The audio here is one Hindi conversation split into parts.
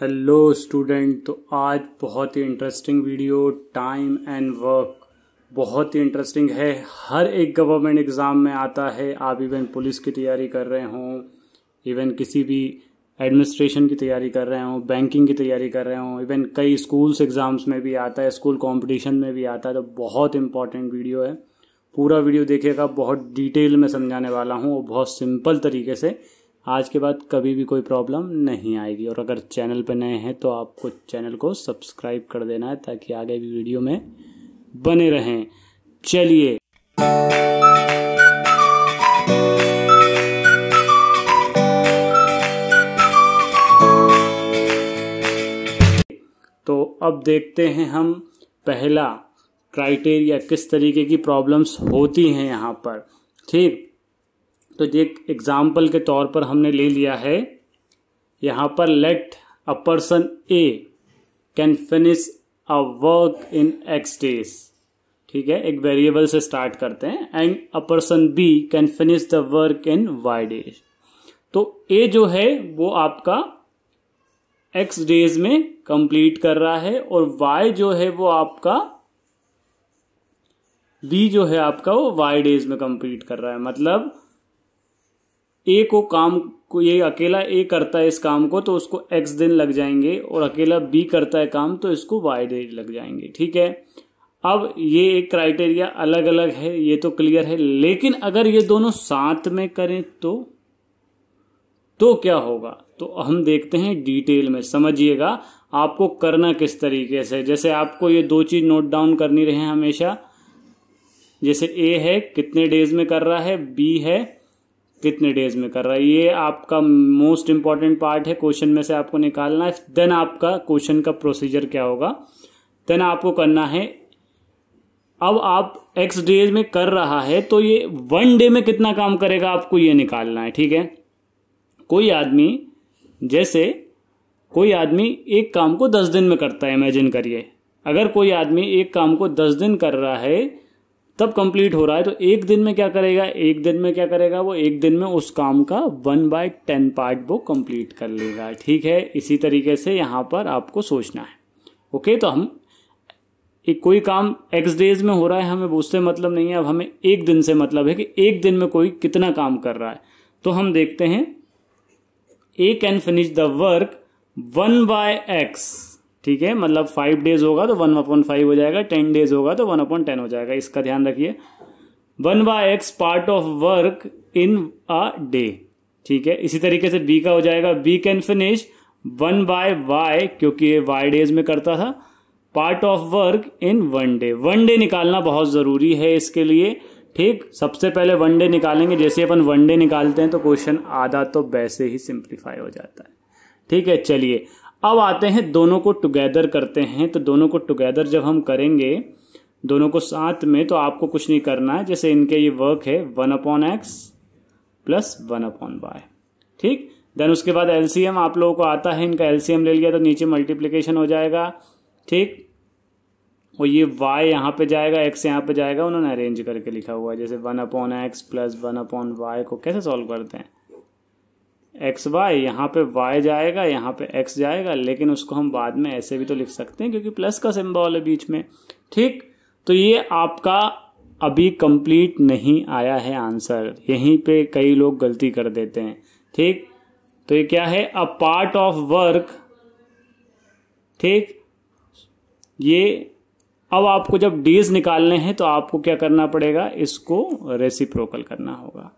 हेलो स्टूडेंट तो आज बहुत ही interesting video time and work बहुत ही इंटरेस्टिंग है हर एक गवर्नमेंट एग्ज़ाम में आता है आप इवन पुलिस की तैयारी कर रहे हों इवन किसी भी एडमिनिस्ट्रेशन की तैयारी कर रहे हों बैंकिंग की तैयारी कर रहे हों इवन कई स्कूल्स एग्ज़ाम्स में भी आता है स्कूल कॉम्पिटिशन में भी आता है तो बहुत इंपॉर्टेंट वीडियो है पूरा वीडियो देखिएगा बहुत डिटेल में समझाने वाला हूँ और बहुत सिंपल तरीके से आज के बाद कभी भी कोई प्रॉब्लम नहीं आएगी और अगर चैनल पर नए हैं तो आपको चैनल को सब्सक्राइब कर देना है ताकि आगे भी वीडियो में बने रहें चलिए तो अब देखते हैं हम पहला क्राइटेरिया किस तरीके की प्रॉब्लम्स होती हैं यहाँ पर ठीक तो ये एग्जाम्पल के तौर पर हमने ले लिया है यहाँ पर let a person A can finish a work in X days ठीक है एक वेरिएबल से स्टार्ट करते हैं and a person B can finish the work in Y days तो ए जो है वो आपका एक्स डेज में कंप्लीट कर रहा है और वाई जो है वो आपका बी जो है आपका वो वाई डेज में कंप्लीट कर रहा है मतलब ए को काम को ये अकेला ए करता है इस काम को तो उसको एक्स दिन लग जाएंगे और अकेला बी करता है काम तो इसको वाई डेज लग जाएंगे ठीक है अब ये एक क्राइटेरिया अलग अलग है ये तो क्लियर है लेकिन अगर ये दोनों साथ में करें तो तो क्या होगा तो हम देखते हैं डिटेल में समझिएगा आपको करना किस तरीके से जैसे आपको ये दो चीज नोट डाउन करनी रहे हमेशा जैसे ए है कितने डेज में कर रहा है बी है कितने डेज में कर रहा है ये आपका मोस्ट इंपॉर्टेंट पार्ट है क्वेश्चन में से आपको निकालना है देन आपका क्वेश्चन का प्रोसीजर क्या होगा देन आपको करना है अब आप एक्स डेज में कर रहा है तो ये वन डे में कितना काम करेगा आपको ये निकालना है ठीक है कोई आदमी जैसे कोई आदमी एक काम को दस दिन में करता है इमेजिन करिए अगर कोई आदमी एक काम को दस दिन कर रहा है तब कंप्लीट हो रहा है तो एक दिन में क्या करेगा एक दिन में क्या करेगा वो एक दिन में उस काम का वन बाय टेन पार्ट वो कंप्लीट कर लेगा ठीक है इसी तरीके से यहाँ पर आपको सोचना है ओके तो हम एक कोई काम एक्स डेज में हो रहा है हमें उससे मतलब नहीं है अब हमें एक दिन से मतलब है कि एक दिन में कोई कितना काम कर रहा है तो हम देखते हैं A can finish the work one by X ठीक है मतलब फाइव डेज होगा तो वन अपॉन फाइव हो जाएगा टेन डेज होगा तो वन अपॉन टेन हो जाएगा इसका ध्यान रखिए one by X part of work in a day ठीक है इसी तरीके से बी का हो जाएगा B can finish one by Y क्योंकि ये वाई डेज में करता था part of work in one day one day निकालना बहुत ज़रूरी है इसके लिए ठीक सबसे पहले वन डे निकालेंगे जैसे अपन वन डे निकालते हैं तो क्वेश्चन आधा तो वैसे ही सिंप्लीफाई हो जाता है ठीक है चलिए अब आते हैं दोनों को टुगेदर करते हैं तो दोनों को टुगेदर जब हम करेंगे दोनों को साथ में तो आपको कुछ नहीं करना है जैसे इनके ये वर्क है one upon X plus one upon Y ठीक देन उसके बाद एलसीएम आप लोगों को आता है इनका एलसीएम ले लिया तो नीचे मल्टीप्लीकेशन हो जाएगा ठीक और ये वाई यहाँ पे जाएगा एक्स यहाँ पे जाएगा उन्होंने अरेंज करके लिखा हुआ है जैसे one upon X plus one upon Y को कैसे सॉल्व करते हैं एक्स वाई यहाँ पे वाई जाएगा यहाँ पे एक्स जाएगा लेकिन उसको हम बाद में ऐसे भी तो लिख सकते हैं क्योंकि प्लस का सिम्बॉल है बीच में ठीक तो ये आपका अभी कंप्लीट नहीं आया है आंसर यहीं पे कई लोग गलती कर देते हैं ठीक तो ये क्या है अ पार्ट ऑफ वर्क ठीक ये अब आपको जब डीज निकालने हैं तो आपको क्या करना पड़ेगा इसको रेसिप्रोकल करना होगा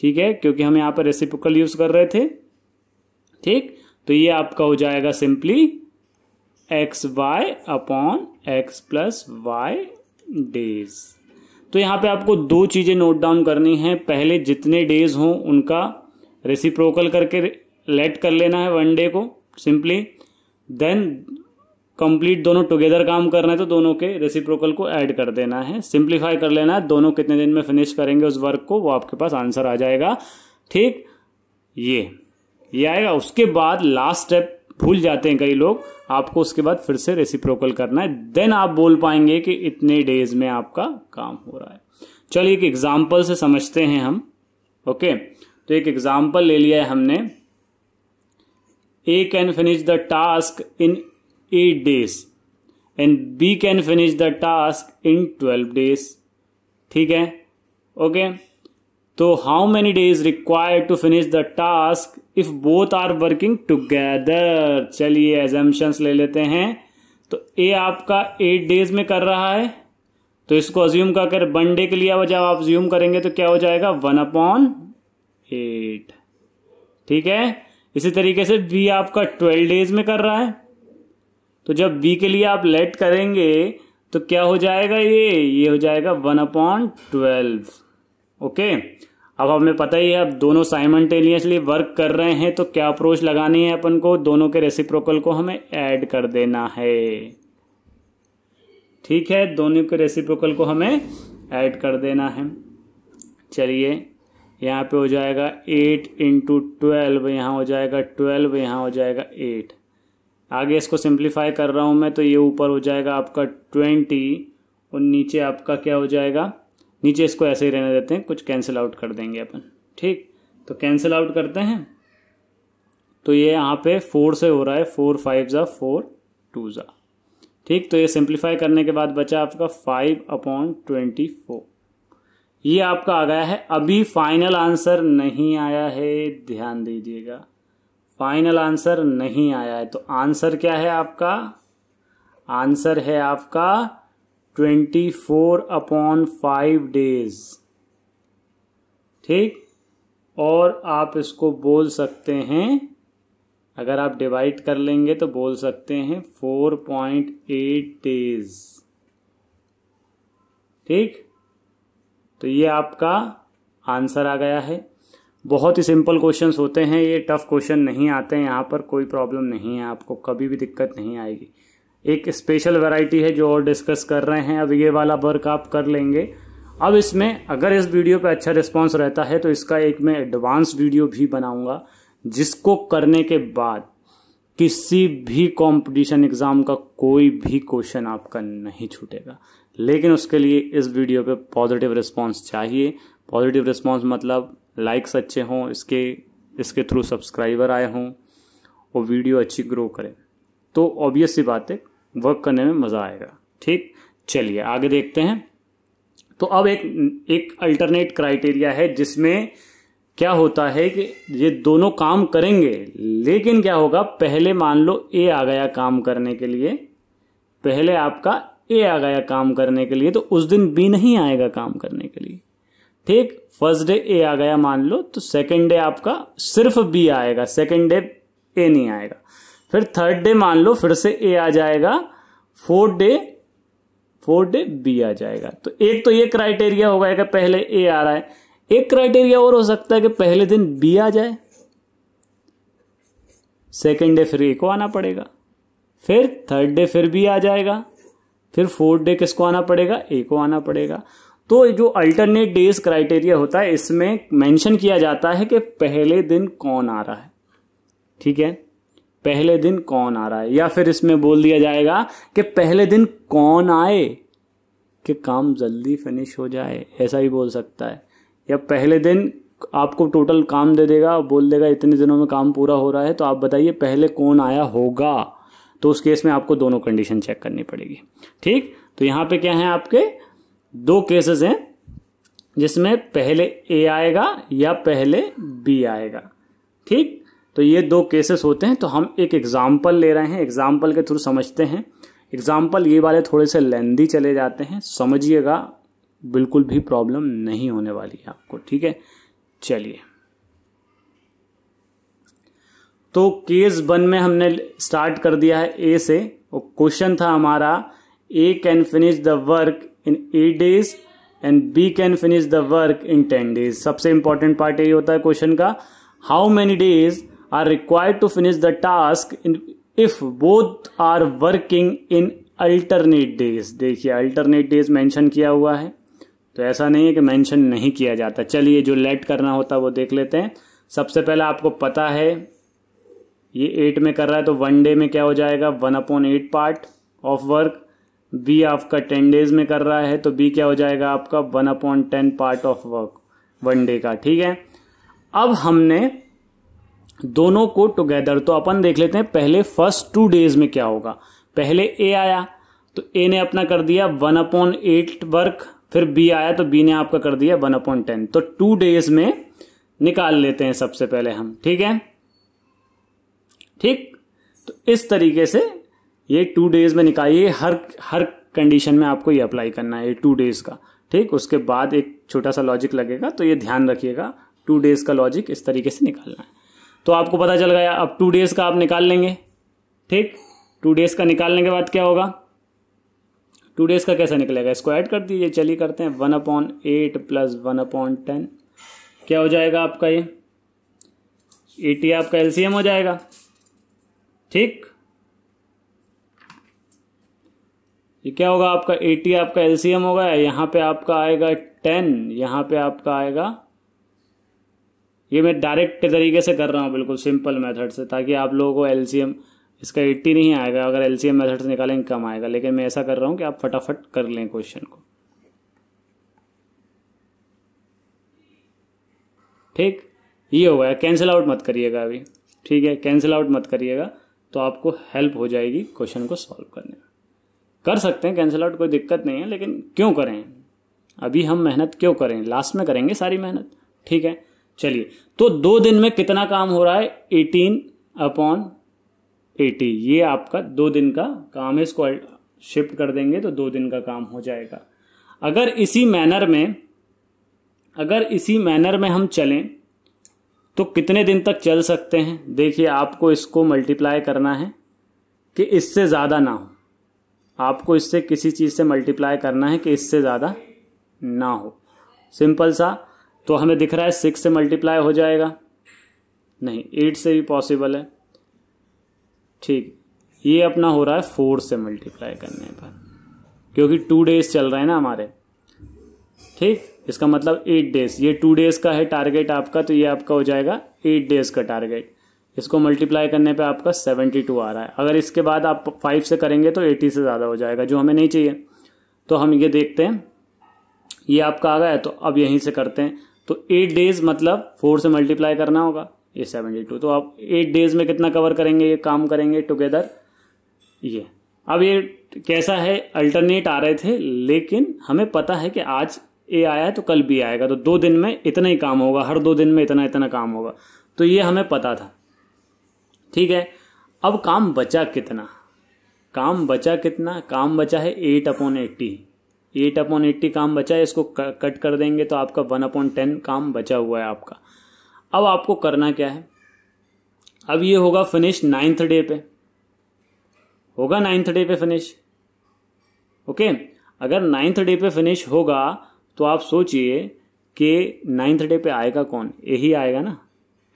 ठीक है क्योंकि हम यहाँ पर रेसिप्रोकल यूज कर रहे थे ठीक तो ये आपका हो जाएगा simply X Y upon X plus Y days तो यहाँ पे आपको दो चीज़ें नोट डाउन करनी है पहले जितने डेज हों उनका रेसिप्रोकल करके लेट कर लेना है वन डे को सिंपली देन कंप्लीट दोनों टुगेदर काम करना है तो दोनों के रेसिप्रोकल को ऐड कर देना है सिंप्लीफाई कर लेना है दोनों कितने दिन में फिनिश करेंगे उस वर्क को वो आपके पास आंसर आ जाएगा ठीक ये ये आएगा उसके बाद लास्ट स्टेप भूल जाते हैं कई लोग आपको उसके बाद फिर से रेसिप्रोकल करना है देन आप बोल पाएंगे कि इतने डेज में आपका काम हो रहा है चलिए एक एग्जाम्पल से समझते हैं हम ओके तो एक एग्जाम्पल ले लिया है हमने A can finish the task in 8 days and B can finish the task in 12 days. ठीक है ओके तो how many days required to finish the task if both are working together चलिए एजम्पन्स ले लेते हैं तो ए आपका एट डेज में कर रहा है तो इसको अज्यूम का कर वन डे के लिए जब आप ज्यूम करेंगे तो क्या हो जाएगा वन अपॉन एट ठीक है इसी तरीके से बी आपका ट्वेल्व डेज में कर रहा है तो जब v के लिए आप लेट करेंगे तो क्या हो जाएगा ये ये हो जाएगा वन अपॉन ट्वेल्व ओके अब हमें पता ही है अब दोनों साइमल्टेनियसली वर्क कर रहे हैं तो क्या अप्रोच लगानी है अपन को दोनों के रेसिप्रोकल को हमें ऐड कर देना है ठीक है दोनों के रेसिप्रोकल को हमें ऐड कर देना है चलिए यहाँ पे हो जाएगा एट इंटू ट्वेल्व यहाँ हो जाएगा ट्वेल्व यहाँ हो जाएगा एट आगे इसको सिंप्लीफाई कर रहा हूँ मैं तो ये ऊपर हो जाएगा आपका ट्वेंटी और नीचे आपका क्या हो जाएगा नीचे इसको ऐसे ही रहने देते हैं कुछ कैंसिल आउट कर देंगे अपन ठीक तो कैंसिल आउट करते हैं तो ये यहाँ पे फोर से हो रहा है फोर फाइव ज़ा फोर टू ज़ा ठीक तो ये सिंप्लीफाई करने के बाद बचा आपका फाइव अपॉन ट्वेंटी फोर ये आपका आ गया है अभी फाइनल आंसर नहीं आया है ध्यान दीजिएगा फाइनल आंसर नहीं आया है तो आंसर क्या है आपका आंसर है आपका twenty four upon five days ठीक और आप इसको बोल सकते हैं अगर आप डिवाइड कर लेंगे तो बोल सकते हैं फोर पॉइंट एट डेज ठीक तो ये आपका आंसर आ गया है बहुत ही सिंपल क्वेश्चंस होते हैं ये टफ क्वेश्चन नहीं आते हैं यहाँ पर कोई प्रॉब्लम नहीं है आपको कभी भी दिक्कत नहीं आएगी एक स्पेशल वैरायटी है जो और डिस्कस कर रहे हैं अब ये वाला वर्क आप कर लेंगे अब इसमें अगर इस वीडियो पर अच्छा रिस्पॉन्स रहता है तो इसका एक मैं एडवांस वीडियो भी बनाऊंगा जिसको करने के बाद किसी भी कंपटीशन एग्ज़ाम का कोई भी क्वेश्चन आपका नहीं छूटेगा लेकिन उसके लिए इस वीडियो पे पॉजिटिव रिस्पांस चाहिए पॉजिटिव रिस्पॉन्स मतलब लाइक्स अच्छे हों इसके इसके थ्रू सब्सक्राइबर आए हों और वीडियो अच्छी ग्रो करें तो ऑब्वियस सी बात है वर्क करने में मज़ा आएगा ठीक चलिए आगे देखते हैं तो अब एक एक अल्टरनेट क्राइटेरिया है जिसमें क्या होता है कि ये दोनों काम करेंगे लेकिन क्या होगा पहले मान लो ए आ गया काम करने के लिए पहले आपका ए आ गया काम करने के लिए तो उस दिन बी नहीं आएगा काम करने के लिए ठीक फर्स्ट डे ए आ गया मान लो तो सेकेंड डे आपका सिर्फ बी आएगा सेकेंड डे ए नहीं आएगा फिर थर्ड डे मान लो फिर से ए आ जाएगा fourth day fourth day B आ जाएगा तो एक तो ये क्राइटेरिया होगा कि पहले ए आ रहा है एक क्राइटेरिया और हो सकता है कि पहले दिन बी आ जाए सेकेंड डे फिर ए को आना पड़ेगा फिर थर्ड डे फिर बी आ जाएगा फिर फोर्थ डे किसको आना पड़ेगा ए को आना पड़ेगा तो जो अल्टरनेट डेज क्राइटेरिया होता है इसमें मेंशन किया जाता है कि पहले दिन कौन आ रहा है ठीक है पहले दिन कौन आ रहा है या फिर इसमें बोल दिया जाएगा कि पहले दिन कौन आए कि काम जल्दी फिनिश हो जाए ऐसा ही बोल सकता है या पहले दिन आपको टोटल काम दे देगा बोल देगा इतने दिनों में काम पूरा हो रहा है तो आप बताइए पहले कौन आया होगा तो उस केस में आपको दोनों कंडीशन चेक करनी पड़ेगी ठीक तो यहां पे क्या है आपके दो केसेस हैं जिसमें पहले ए आएगा या पहले बी आएगा ठीक तो ये दो केसेस होते हैं तो हम एक एग्जाम्पल ले रहे हैं एग्जाम्पल के थ्रू समझते हैं एग्जाम्पल ये वाले थोड़े से लेंदी चले जाते हैं समझिएगा बिल्कुल भी प्रॉब्लम नहीं होने वाली है आपको ठीक है चलिए तो केस वन में हमने स्टार्ट कर दिया है ए से क्वेश्चन था हमारा A can finish the work in eight days and B can finish the work in ten days सबसे इंपॉर्टेंट पार्ट यही होता है क्वेश्चन का how many days are required to finish the task in if both are working in alternate days देखिए अल्टरनेट डेज मैंशन किया हुआ है तो ऐसा नहीं है कि मैंशन नहीं किया जाता चलिए जो लेट करना होता है वो देख लेते हैं सबसे पहले आपको पता है ये एट में कर रहा है तो वन डे में क्या हो जाएगा one upon eight part of work B आपका टेन डेज में कर रहा है तो बी क्या हो जाएगा आपका one upon ten part of work one day का ठीक है अब हमने दोनों को टुगेदर तो अपन देख लेते हैं पहले फर्स्ट टू डेज में क्या होगा पहले ए आया तो ए ने अपना कर दिया वन अपॉन एट वर्क फिर बी आया तो बी ने आपका कर दिया वन अपॉन टेन तो टू डेज में निकाल लेते हैं सबसे पहले हम ठीक है ठीक तो इस तरीके से ये टू डेज में निकालिए हर हर कंडीशन में आपको ये अप्लाई करना है ये टू डेज का ठीक उसके बाद एक छोटा सा लॉजिक लगेगा तो ये ध्यान रखिएगा टू डेज का लॉजिक इस तरीके से निकालना है तो आपको पता चल गया अब टू डेज का आप निकाल लेंगे ठीक टू डेज का निकालने के बाद क्या होगा टू डेज का कैसा निकलेगा इसको ऐड कर दीजिए चलिए करते हैं one upon eight plus one upon ten क्या हो जाएगा आपका ये एटी आपका एलसीएम हो जाएगा ठीक ये क्या होगा आपका एटी आपका एलसीएम होगा यहाँ पे आपका आएगा टेन यहाँ पे आपका आएगा ये मैं डायरेक्ट तरीके से कर रहा हूँ बिल्कुल सिंपल मेथड से ताकि आप लोगों को एलसीएम इसका एट्टी नहीं आएगा अगर एलसीएम मेथड से निकालेंगे कम आएगा लेकिन मैं ऐसा कर रहा हूँ कि आप फटाफट कर लें क्वेश्चन को ठीक ये हो गया कैंसिल आउट मत करिएगा अभी ठीक है कैंसिल आउट मत करिएगा तो आपको हेल्प हो जाएगी क्वेश्चन को सॉल्व करने में कर सकते हैं कैंसिल आउट कोई दिक्कत नहीं है लेकिन क्यों करें अभी हम मेहनत क्यों करें लास्ट में करेंगे सारी मेहनत ठीक है चलिए तो दो दिन में कितना काम हो रहा है एटीन अपॉन एटी ये आपका दो दिन का काम है इसको शिफ्ट कर देंगे तो दो दिन का काम हो जाएगा अगर इसी मैनर में अगर इसी मैनर में हम चलें तो कितने दिन तक चल सकते हैं देखिए आपको इसको मल्टीप्लाई करना है कि इससे ज़्यादा ना हो आपको इससे किसी चीज़ से मल्टीप्लाई करना है कि इससे ज़्यादा ना हो सिंपल सा तो हमें दिख रहा है सिक्स से मल्टीप्लाई हो जाएगा नहीं एट से भी पॉसिबल है ठीक ये अपना हो रहा है फोर से मल्टीप्लाई करने पर क्योंकि टू डेज चल रहा है ना हमारे ठीक इसका मतलब एट डेज ये टू डेज का है टारगेट आपका तो ये आपका हो जाएगा एट डेज का टारगेट इसको मल्टीप्लाई करने पे आपका 72 आ रहा है अगर इसके बाद आप 5 से करेंगे तो 80 से ज़्यादा हो जाएगा जो हमें नहीं चाहिए तो हम ये देखते हैं ये आपका आ गया है तो अब यहीं से करते हैं तो एट डेज़ मतलब फोर से मल्टीप्लाई करना होगा ये सेवेंटी टू तो आप एट डेज़ में कितना कवर करेंगे ये काम करेंगे टुगेदर ये अब ये कैसा है अल्टरनेट आ रहे थे लेकिन हमें पता है कि आज ए आया है तो कल भी आएगा तो दो दिन में इतना ही काम होगा हर दो दिन में इतना इतना काम होगा तो ये हमें पता था ठीक है अब काम बचा कितना काम बचा कितना काम बचा है eight upon eighty eight upon eighty काम बचा है इसको कट कर देंगे तो आपका वन अपॉन टेन काम बचा हुआ है आपका अब आपको करना क्या है अब ये होगा फिनिश नाइन्थ डे पे होगा नाइन्थ डे पे फिनिश ओके अगर नाइन्थ डे पे फिनिश होगा तो आप सोचिए कि नाइन्थ डे पे आएगा कौन यही आएगा ना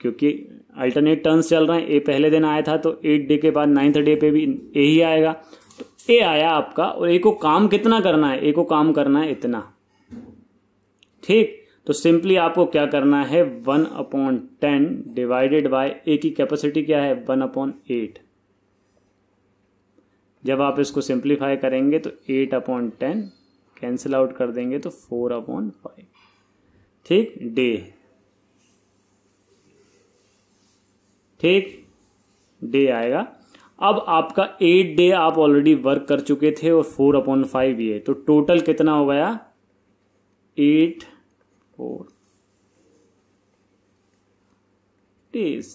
क्योंकि अल्टरनेट टर्न्स चल रहे हैं ए पहले दिन आया था तो एट डे के बाद नाइन्थ डे पे भी ए ही आएगा तो ए आया आपका और ए को काम कितना करना है ए को काम करना है इतना ठीक तो सिंपली आपको क्या करना है one upon ten divided by A की कैपेसिटी क्या है वन अपॉन एट जब आप इसको सिंप्लीफाई करेंगे तो eight upon ten cancel out कर देंगे तो फोर अपॉन फाइव ठीक डे ठीक डे आएगा अब आपका एट डे आप ऑलरेडी वर्क कर चुके थे और फोर अपॉन फाइव ये तो टोटल कितना हो गया एट फोर डेज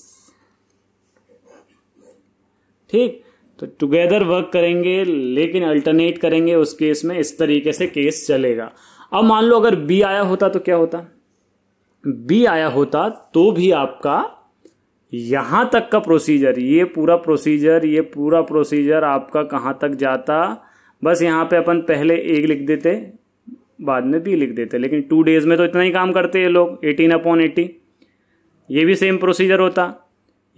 ठीक तो टुगेदर वर्क करेंगे लेकिन अल्टरनेट करेंगे उस केस में इस तरीके से केस चलेगा अब मान लो अगर बी आया होता तो क्या होता बी आया होता तो भी आपका यहां तक का प्रोसीजर ये पूरा प्रोसीजर ये पूरा प्रोसीजर आपका कहां तक जाता बस यहाँ पे अपन पहले एक लिख देते बाद में बी लिख देते लेकिन टू डेज में तो इतना ही काम करते हैं लोग एटीन अपॉन एटी ये भी सेम प्रोसीजर होता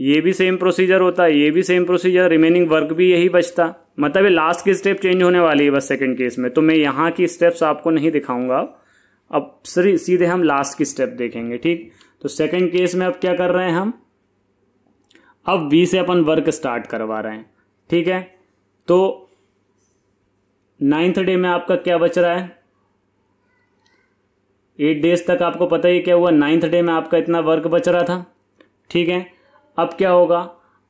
ये भी सेम प्रोसीजर होता ये भी सेम प्रोसीजर रिमेनिंग वर्क भी यही बचता मतलब ये लास्ट की स्टेप चेंज होने वाली है बस सेकंड केस में तो मैं यहाँ की स्टेप्स आपको नहीं दिखाऊंगा अब सीधे हम लास्ट की स्टेप देखेंगे ठीक तो सेकंड केस में अब क्या कर रहे हैं हम अब वी से अपन वर्क स्टार्ट करवा रहे हैं ठीक है तो नाइन्थ डे में आपका क्या बच रहा है एट डेज तक आपको पता ही क्या हुआ नाइन्थ डे में आपका इतना वर्क बच रहा था ठीक है अब क्या होगा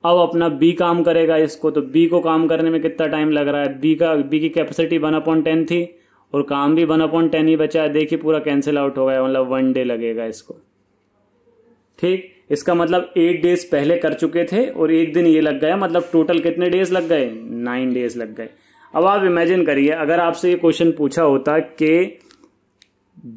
अब अपना बी काम करेगा इसको तो बी को काम करने में कितना टाइम लग रहा है बी का बी की कैपेसिटी वन अपॉइंट टेन थी और काम भी वन अपॉइंट टेन ही बचा है देखिए पूरा कैंसिल आउट हो गया मतलब वन डे लगेगा इसको ठीक इसका मतलब एट डेज पहले कर चुके थे और एक दिन ये लग गया मतलब टोटल कितने डेज लग गए नाइन डेज लग गए अब आप इमेजिन करिए अगर आपसे ये क्वेश्चन पूछा होता कि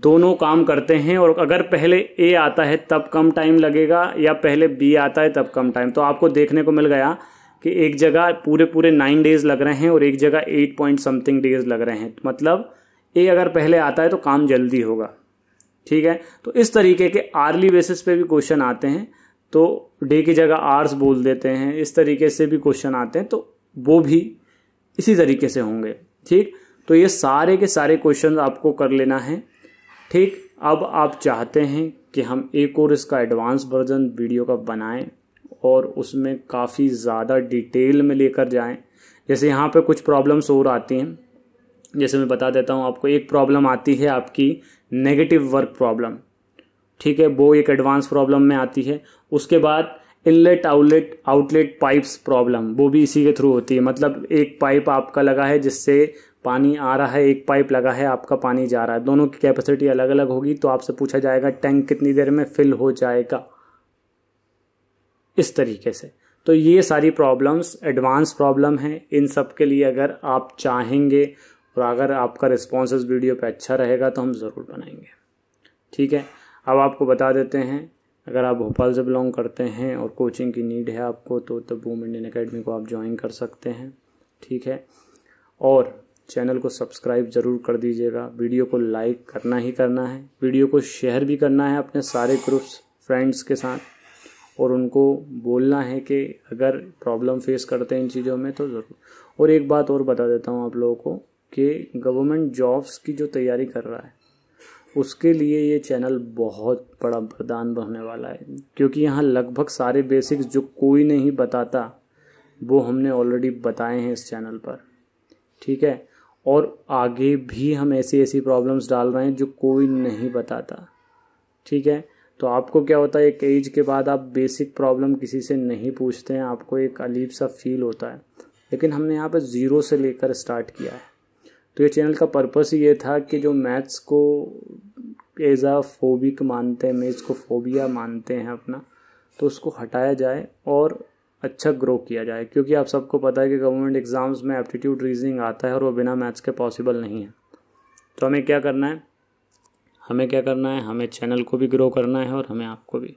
दोनों काम करते हैं और अगर पहले ए आता है तब कम टाइम लगेगा या पहले बी आता है तब कम टाइम तो आपको देखने को मिल गया कि एक जगह पूरे पूरे नाइन डेज लग रहे हैं और एक जगह एट पॉइंट समथिंग डेज लग रहे हैं मतलब ए अगर पहले आता है तो काम जल्दी होगा ठीक है तो इस तरीके के आर्ली बेसिस पे भी क्वेश्चन आते हैं तो डे की जगह आर्स बोल देते हैं इस तरीके से भी क्वेश्चन आते हैं तो वो भी इसी तरीके से होंगे ठीक तो ये सारे के सारे क्वेश्चन आपको कर लेना है ठीक अब आप चाहते हैं कि हम एक और इसका एडवांस वर्जन वीडियो का बनाएं और उसमें काफ़ी ज़्यादा डिटेल में लेकर जाएं जैसे यहाँ पे कुछ प्रॉब्लम्स और आती हैं जैसे मैं बता देता हूँ आपको एक प्रॉब्लम आती है आपकी नेगेटिव वर्क प्रॉब्लम ठीक है वो एक एडवांस प्रॉब्लम में आती है उसके बाद inlet outlet outlet pipes problem वो भी इसी के थ्रू होती है मतलब एक पाइप आपका लगा है जिससे पानी आ रहा है एक पाइप लगा है आपका पानी जा रहा है दोनों की कैपेसिटी अलग अलग होगी तो आपसे पूछा जाएगा टैंक कितनी देर में फिल हो जाएगा इस तरीके से तो ये सारी प्रॉब्लम्स एडवांस प्रॉब्लम हैं इन सब के लिए अगर आप चाहेंगे और अगर आपका रिस्पॉन्स इस वीडियो पे अच्छा रहेगा तो हम ज़रूर बनाएंगे ठीक है अब आपको बता देते हैं अगर आप भोपाल से बिलोंग करते हैं और कोचिंग की नीड है आपको तो तब वूम इंडियन अकेडमी को आप ज्वाइन कर सकते हैं ठीक है और चैनल को सब्सक्राइब ज़रूर कर दीजिएगा वीडियो को लाइक करना ही करना है वीडियो को शेयर भी करना है अपने सारे ग्रुप्स फ्रेंड्स के साथ और उनको बोलना है कि अगर प्रॉब्लम फेस करते हैं इन चीज़ों में तो ज़रूर और एक बात और बता देता हूँ आप लोगों को के गवर्नमेंट जॉब्स की जो तैयारी कर रहा है उसके लिए ये चैनल बहुत बड़ा वरदान बनने वाला है क्योंकि यहाँ लगभग सारे बेसिक्स जो कोई नहीं बताता वो हमने ऑलरेडी बताए हैं इस चैनल पर ठीक है और आगे भी हम ऐसी ऐसी प्रॉब्लम्स डाल रहे हैं जो कोई नहीं बताता ठीक है तो आपको क्या होता है एक एज के बाद आप बेसिक प्रॉब्लम किसी से नहीं पूछते हैं आपको एक अलीब सा फील होता है लेकिन हमने यहाँ पर ज़ीरो से लेकर स्टार्ट किया है तो ये चैनल का पर्पस ही ये था कि जो मैथ्स को एज आ फोबिक मानते हैं मैथ्स को फोबिया मानते हैं अपना तो उसको हटाया जाए और अच्छा ग्रो किया जाए क्योंकि आप सबको पता है कि गवर्नमेंट एग्ज़ाम्स में एप्टीट्यूड रीजनिंग आता है और वो बिना मैथ्स के पॉसिबल नहीं है तो हमें क्या करना है हमें क्या करना है हमें चैनल को भी ग्रो करना है और हमें आपको भी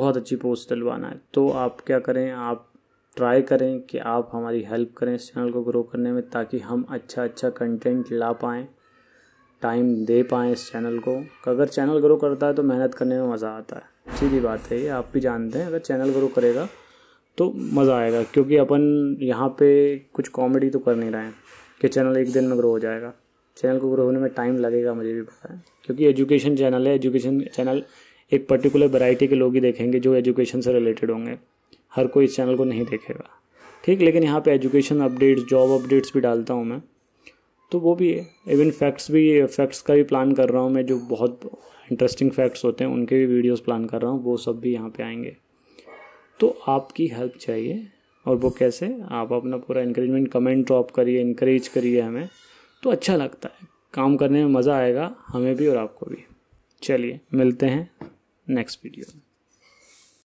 बहुत अच्छी पोस्ट डलवाना है तो आप क्या करें आप ट्राई करें कि आप हमारी हेल्प करें इस चैनल को ग्रो करने में ताकि हम अच्छा अच्छा कंटेंट ला पाएँ टाइम दे पाएँ इस चैनल को अगर चैनल ग्रो करता है तो मेहनत करने में मज़ा आता है सीधी बात है ये आप भी जानते हैं अगर चैनल ग्रो करेगा तो मज़ा आएगा क्योंकि अपन यहाँ पे कुछ कॉमेडी तो कर नहीं रहे हैं कि चैनल एक दिन में ग्रो हो जाएगा चैनल को ग्रो होने में टाइम लगेगा मुझे भी पता है क्योंकि एजुकेशन चैनल है एजुकेशन चैनल एक पर्टिकुलर वैरायटी के लोग ही देखेंगे जो एजुकेशन से रिलेटेड होंगे हर कोई इस चैनल को नहीं देखेगा ठीक लेकिन यहाँ पे एजुकेशन अपडेट्स जॉब अपडेट्स भी डालता हूँ मैं तो वो भी है इवन फैक्ट्स भी फैक्ट्स का भी प्लान कर रहा हूँ मैं जो बहुत इंटरेस्टिंग फैक्ट्स होते हैं उनके भी वीडियोस प्लान कर रहा हूँ वो सब भी यहाँ पे आएंगे तो आपकी हेल्प चाहिए और वो कैसे आप अपना पूरा इंक्रेजमेंट कमेंट ड्रॉप करिए इनक्रेज करिए हमें तो अच्छा लगता है काम करने में मज़ा आएगा हमें भी और आपको भी चलिए मिलते हैं नेक्स्ट वीडियो में